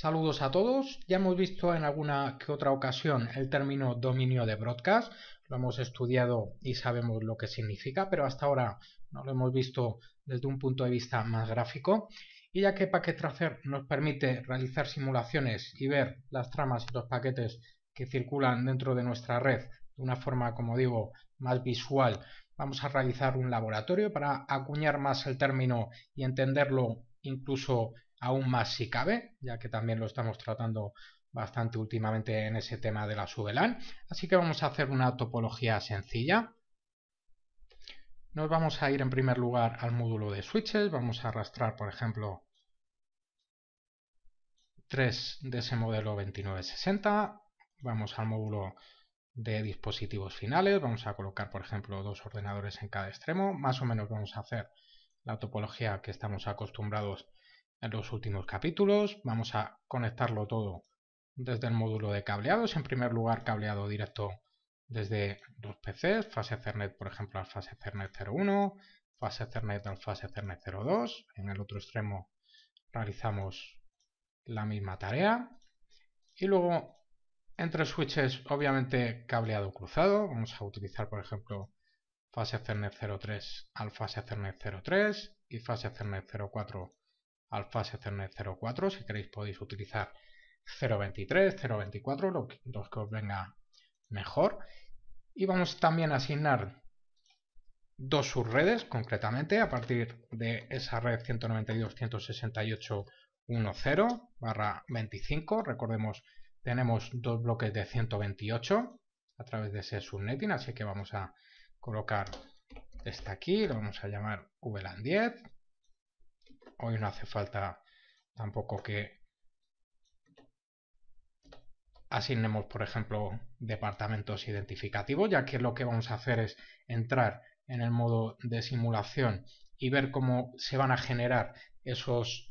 Saludos a todos. Ya hemos visto en alguna que otra ocasión el término dominio de broadcast. Lo hemos estudiado y sabemos lo que significa, pero hasta ahora no lo hemos visto desde un punto de vista más gráfico. Y ya que Packet Tracer nos permite realizar simulaciones y ver las tramas y los paquetes que circulan dentro de nuestra red de una forma, como digo, más visual, vamos a realizar un laboratorio para acuñar más el término y entenderlo incluso aún más si cabe, ya que también lo estamos tratando bastante últimamente en ese tema de la sublan. Así que vamos a hacer una topología sencilla. Nos vamos a ir en primer lugar al módulo de switches, vamos a arrastrar por ejemplo tres de ese modelo 2960, vamos al módulo de dispositivos finales, vamos a colocar por ejemplo dos ordenadores en cada extremo, más o menos vamos a hacer la topología que estamos acostumbrados en los últimos capítulos. Vamos a conectarlo todo desde el módulo de cableados. En primer lugar, cableado directo desde los PCs, fase Ethernet, por ejemplo, al fase Ethernet 01, fase Ethernet al fase Ethernet 02. En el otro extremo realizamos la misma tarea. Y luego, entre switches, obviamente, cableado cruzado. Vamos a utilizar, por ejemplo, fase Ethernet 03 al fase Ethernet 03 y fase Ethernet 04 Alfase Cernet 04, si queréis podéis utilizar 0.23, 0.24, lo que, los que os venga mejor. Y vamos también a asignar dos subredes, concretamente, a partir de esa red 192.168.10 barra 25. Recordemos, tenemos dos bloques de 128 a través de ese subnetting, así que vamos a colocar esta aquí, lo vamos a llamar VLAN 10 hoy no hace falta tampoco que asignemos, por ejemplo, departamentos identificativos, ya que lo que vamos a hacer es entrar en el modo de simulación y ver cómo se van a generar esos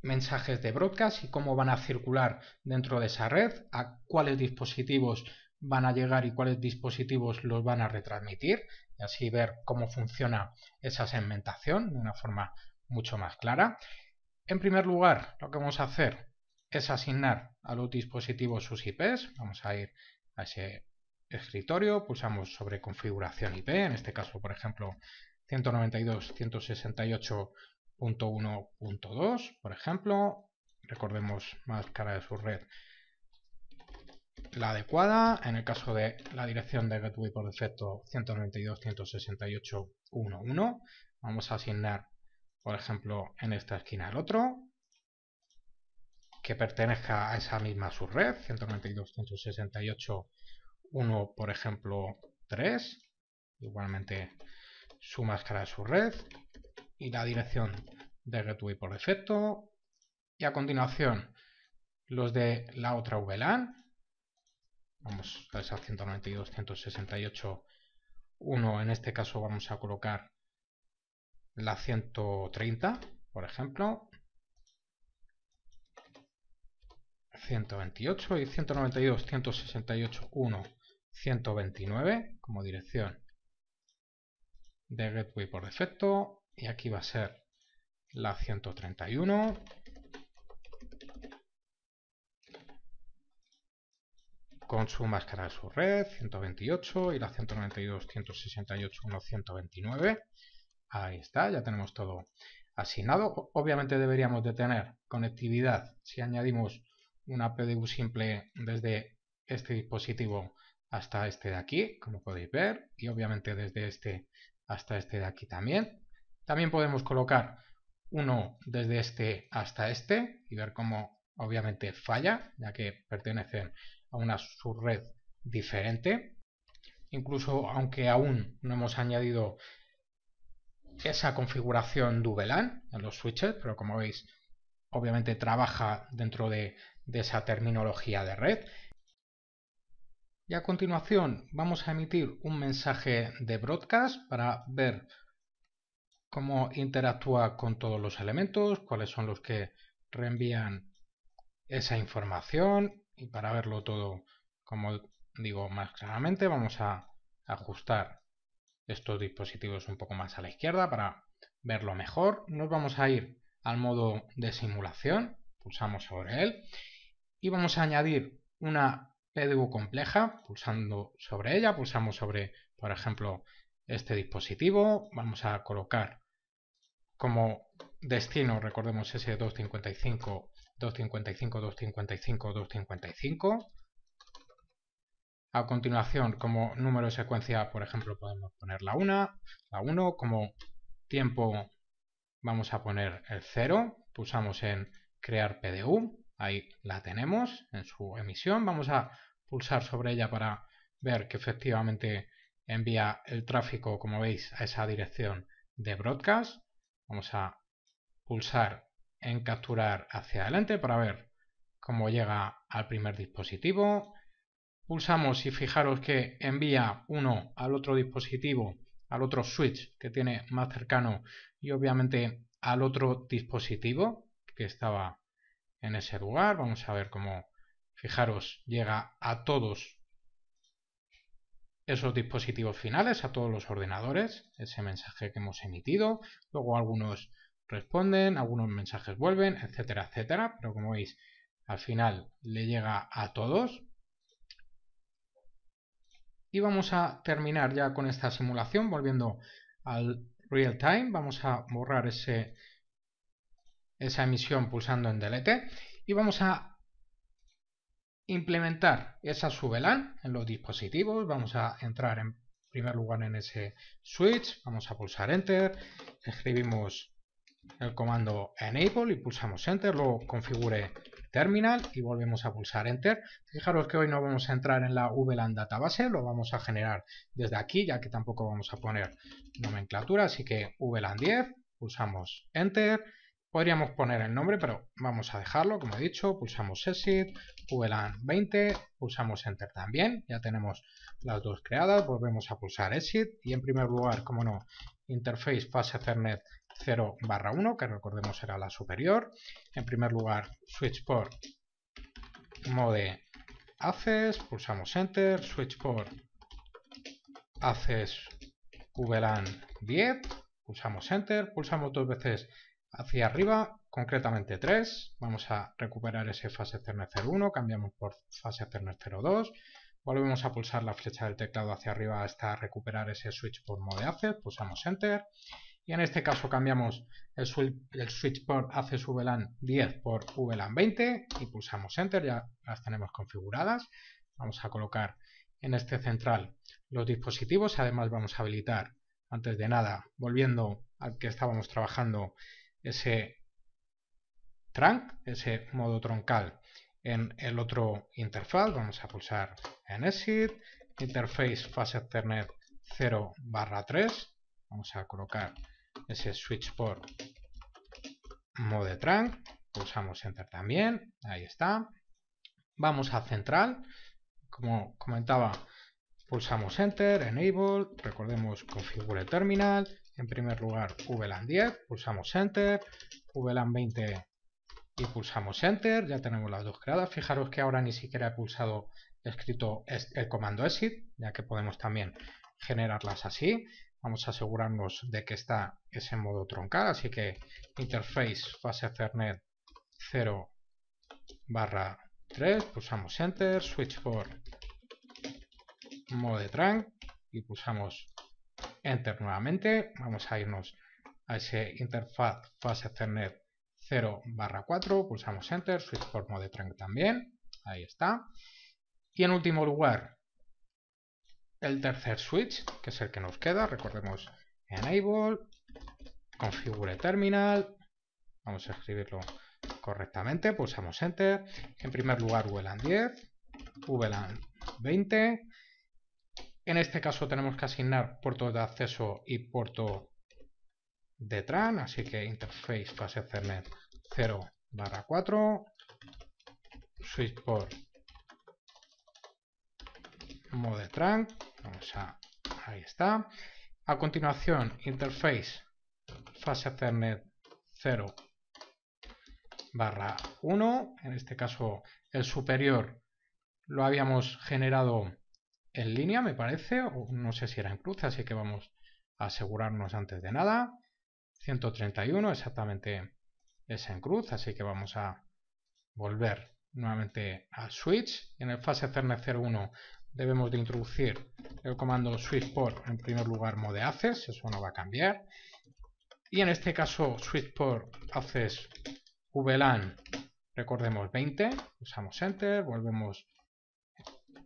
mensajes de broadcast y cómo van a circular dentro de esa red, a cuáles dispositivos van a llegar y cuáles dispositivos los van a retransmitir y así ver cómo funciona esa segmentación de una forma mucho más clara. En primer lugar, lo que vamos a hacer es asignar a los dispositivos sus IPs. Vamos a ir a ese escritorio, pulsamos sobre configuración IP, en este caso, por ejemplo, 192.168.1.2, por ejemplo. Recordemos más cara de su red la adecuada. En el caso de la dirección de gateway por defecto 192.168.1.1, vamos a asignar, por ejemplo, en esta esquina el otro, que pertenezca a esa misma subred, 192.168.1, por ejemplo, 3, igualmente su máscara de subred, y la dirección de gateway por defecto. Y a continuación, los de la otra VLAN, vamos a 192, 168, 1. En este caso vamos a colocar la 130, por ejemplo. 128 y 192, 168, 1, 129 como dirección de gateway por defecto. Y aquí va a ser la 131. con su máscara de su red, 128, y la 192, 168, 129. Ahí está, ya tenemos todo asignado. Obviamente deberíamos de tener conectividad si añadimos una PDU simple desde este dispositivo hasta este de aquí, como podéis ver, y obviamente desde este hasta este de aquí también. También podemos colocar uno desde este hasta este y ver cómo obviamente falla, ya que pertenecen a una subred diferente. Incluso aunque aún no hemos añadido esa configuración Dubelán en los switches, pero como veis, obviamente trabaja dentro de esa terminología de red. Y a continuación vamos a emitir un mensaje de broadcast para ver cómo interactúa con todos los elementos, cuáles son los que reenvían esa información y para verlo todo, como digo, más claramente, vamos a ajustar estos dispositivos un poco más a la izquierda para verlo mejor. Nos vamos a ir al modo de simulación, pulsamos sobre él y vamos a añadir una PDU compleja pulsando sobre ella, pulsamos sobre, por ejemplo, este dispositivo, vamos a colocar como destino, recordemos ese 255 255, 255, 255. A continuación, como número de secuencia, por ejemplo, podemos poner la 1, la 1, como tiempo vamos a poner el 0, pulsamos en crear PDU, ahí la tenemos en su emisión, vamos a pulsar sobre ella para ver que efectivamente envía el tráfico, como veis, a esa dirección de broadcast, vamos a pulsar en capturar hacia adelante para ver cómo llega al primer dispositivo. Pulsamos y fijaros que envía uno al otro dispositivo, al otro switch que tiene más cercano y obviamente al otro dispositivo que estaba en ese lugar. Vamos a ver cómo, fijaros, llega a todos esos dispositivos finales, a todos los ordenadores, ese mensaje que hemos emitido. Luego algunos responden, algunos mensajes vuelven, etcétera, etcétera. Pero como veis, al final le llega a todos. Y vamos a terminar ya con esta simulación, volviendo al real time. Vamos a borrar ese, esa emisión pulsando en delete y vamos a implementar esa subelan en los dispositivos. Vamos a entrar en primer lugar en ese switch, vamos a pulsar enter, escribimos el comando enable y pulsamos enter, lo configure terminal y volvemos a pulsar enter. Fijaros que hoy no vamos a entrar en la VLAN database, lo vamos a generar desde aquí, ya que tampoco vamos a poner nomenclatura, así que VLAN 10, pulsamos enter, podríamos poner el nombre, pero vamos a dejarlo, como he dicho, pulsamos exit, VLAN 20, pulsamos enter también, ya tenemos las dos creadas, volvemos a pulsar exit y en primer lugar, como no, interface fase Ethernet 0 barra 1, que recordemos era la superior. En primer lugar, switch por mode access, pulsamos Enter, switch por access VLAN 10, pulsamos Enter, pulsamos dos veces hacia arriba, concretamente 3, vamos a recuperar ese fase Ethernet 01, cambiamos por fase Ethernet 02, volvemos a pulsar la flecha del teclado hacia arriba hasta recuperar ese switch por mode access, pulsamos Enter, y en este caso cambiamos el, switch por su VLAN 10 por VLAN 20 y pulsamos Enter, ya las tenemos configuradas. Vamos a colocar en este central los dispositivos, además vamos a habilitar, antes de nada, volviendo al que estábamos trabajando, ese trunk, ese modo troncal en el otro interfaz, vamos a pulsar en Exit, Interface Fast Ethernet 0 barra 3, vamos a colocar ese switch por mode trunk, pulsamos enter también, ahí está, vamos a central, como comentaba, pulsamos enter, enable, recordemos configure terminal, en primer lugar VLAN 10, pulsamos enter, VLAN 20 y pulsamos enter, ya tenemos las dos creadas, fijaros que ahora ni siquiera he pulsado escrito el comando exit, ya que podemos también generarlas así vamos a asegurarnos de que está ese modo troncal, así que interface fase ethernet 0 barra 3, pulsamos enter, switch for mode trunk y pulsamos enter nuevamente, vamos a irnos a ese interfaz fase ethernet 0 barra 4, pulsamos enter, switch for mode trunk también, ahí está. Y en último lugar, el tercer switch, que es el que nos queda, recordemos enable, configure terminal, vamos a escribirlo correctamente, pulsamos enter, en primer lugar VLAN 10, VLAN 20, en este caso tenemos que asignar puerto de acceso y puerto de TRAN, así que interface pase Ethernet 0 barra 4, switchport mode TRAN, Vamos a, ahí está. A continuación, interface fase Ethernet 0 barra 1. En este caso, el superior lo habíamos generado en línea, me parece, o no sé si era en cruz, así que vamos a asegurarnos antes de nada. 131, exactamente es en cruz, así que vamos a volver nuevamente al switch. En el fase Ethernet 01 debemos de introducir el comando switchport en primer lugar mode access, eso no va a cambiar. Y en este caso switchport access VLAN, recordemos 20, pulsamos enter, volvemos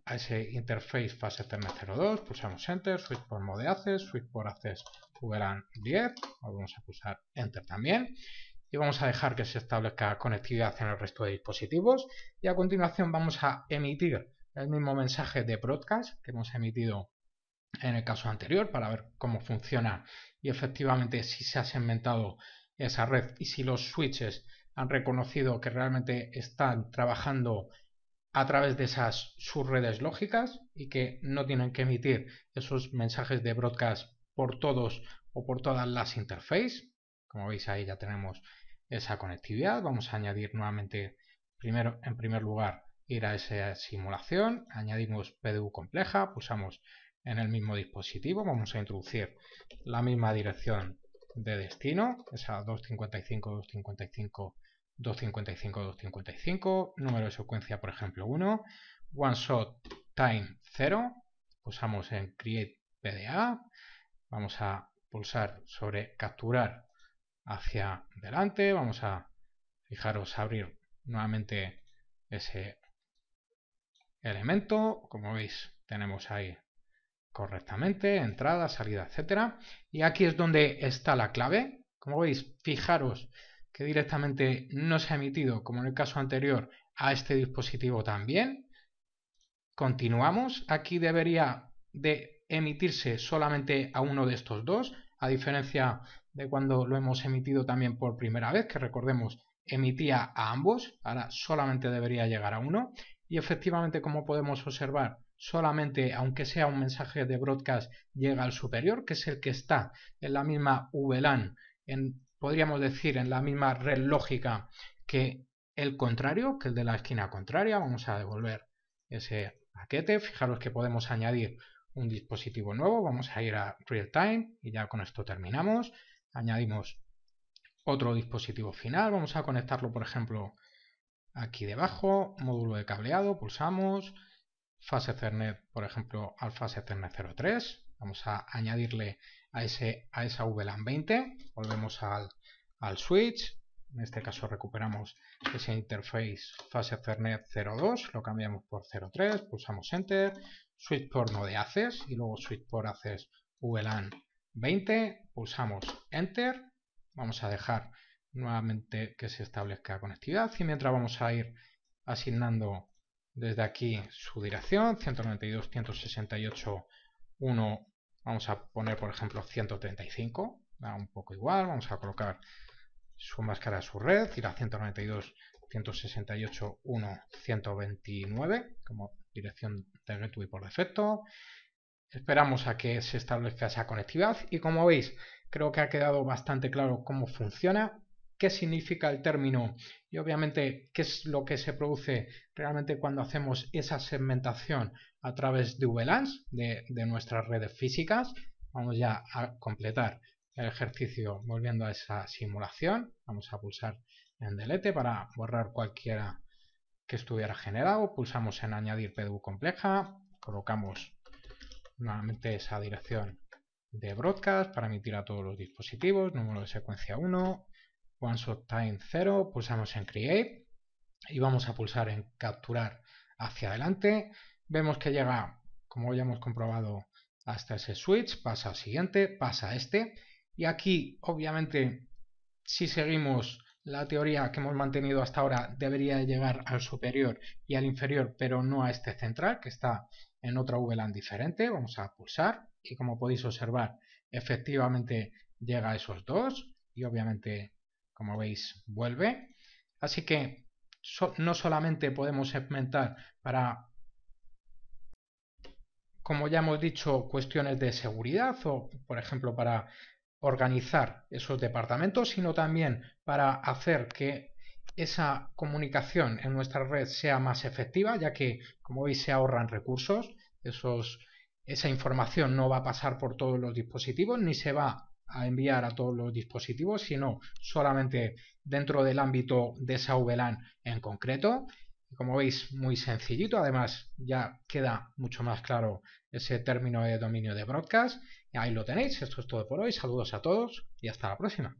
a ese interface fase Ethernet 02, pulsamos enter, switchport mode access, switchport access VLAN 10, volvemos a pulsar enter también y vamos a dejar que se establezca conectividad en el resto de dispositivos y a continuación vamos a emitir el mismo mensaje de broadcast que hemos emitido en el caso anterior para ver cómo funciona y efectivamente si se ha segmentado esa red y si los switches han reconocido que realmente están trabajando a través de esas subredes lógicas y que no tienen que emitir esos mensajes de broadcast por todos o por todas las interfaces. Como veis ahí ya tenemos esa conectividad. Vamos a añadir nuevamente primero en primer lugar ir a esa simulación, añadimos PDU compleja, pulsamos en el mismo dispositivo, vamos a introducir la misma dirección de destino, esa 255, 255, 255, 255, número de secuencia por ejemplo 1, one shot time 0, pulsamos en create PDA, vamos a pulsar sobre capturar hacia delante, vamos a fijaros abrir nuevamente ese elemento, como veis, tenemos ahí correctamente, entrada, salida, etcétera. Y aquí es donde está la clave. Como veis, fijaros que directamente no se ha emitido, como en el caso anterior, a este dispositivo también. Continuamos. Aquí debería de emitirse solamente a uno de estos dos, a diferencia de cuando lo hemos emitido también por primera vez, que recordemos emitía a ambos, ahora solamente debería llegar a uno. Y efectivamente, como podemos observar, solamente aunque sea un mensaje de broadcast llega al superior, que es el que está en la misma VLAN, en, podríamos decir en la misma red lógica que el contrario, que el de la esquina contraria. Vamos a devolver ese paquete. Fijaros que podemos añadir un dispositivo nuevo. Vamos a ir a real time y ya con esto terminamos. Añadimos otro dispositivo final. Vamos a conectarlo, por ejemplo, Aquí debajo, módulo de cableado, pulsamos, fase Ethernet, por ejemplo, al fase Ethernet 03. Vamos a añadirle a, ese, a esa VLAN 20. Volvemos al, al switch. En este caso recuperamos ese interface fase Ethernet 02, lo cambiamos por 03, pulsamos Enter, switch por no de ACES y luego switch por ACES VLAN 20, pulsamos Enter, vamos a dejar nuevamente que se establezca conectividad y mientras vamos a ir asignando desde aquí su dirección 1, vamos a poner por ejemplo 135 da un poco igual vamos a colocar su máscara a su red y la 192 168 1 129 como dirección de gateway por defecto esperamos a que se establezca esa conectividad y como veis creo que ha quedado bastante claro cómo funciona qué significa el término y obviamente qué es lo que se produce realmente cuando hacemos esa segmentación a través de VLANs, de, nuestras redes físicas. Vamos ya a completar el ejercicio volviendo a esa simulación. Vamos a pulsar en Delete para borrar cualquiera que estuviera generado. Pulsamos en Añadir PDU compleja. Colocamos nuevamente esa dirección de broadcast para emitir a todos los dispositivos, número de secuencia 1, Once Time 0, pulsamos en Create y vamos a pulsar en Capturar hacia adelante. Vemos que llega, como ya hemos comprobado, hasta ese switch, pasa al siguiente, pasa a este. Y aquí, obviamente, si seguimos la teoría que hemos mantenido hasta ahora, debería llegar al superior y al inferior, pero no a este central, que está en otra VLAN diferente. Vamos a pulsar y como podéis observar, efectivamente llega a esos dos y obviamente como veis vuelve. Así que no solamente podemos segmentar para, como ya hemos dicho, cuestiones de seguridad o, por ejemplo, para organizar esos departamentos, sino también para hacer que esa comunicación en nuestra red sea más efectiva, ya que, como veis, se ahorran recursos, esos esa información no va a pasar por todos los dispositivos ni se va a enviar a todos los dispositivos, sino solamente dentro del ámbito de esa VLAN en concreto. Como veis, muy sencillito, además ya queda mucho más claro ese término de dominio de broadcast. Ahí lo tenéis, esto es todo por hoy, saludos a todos y hasta la próxima.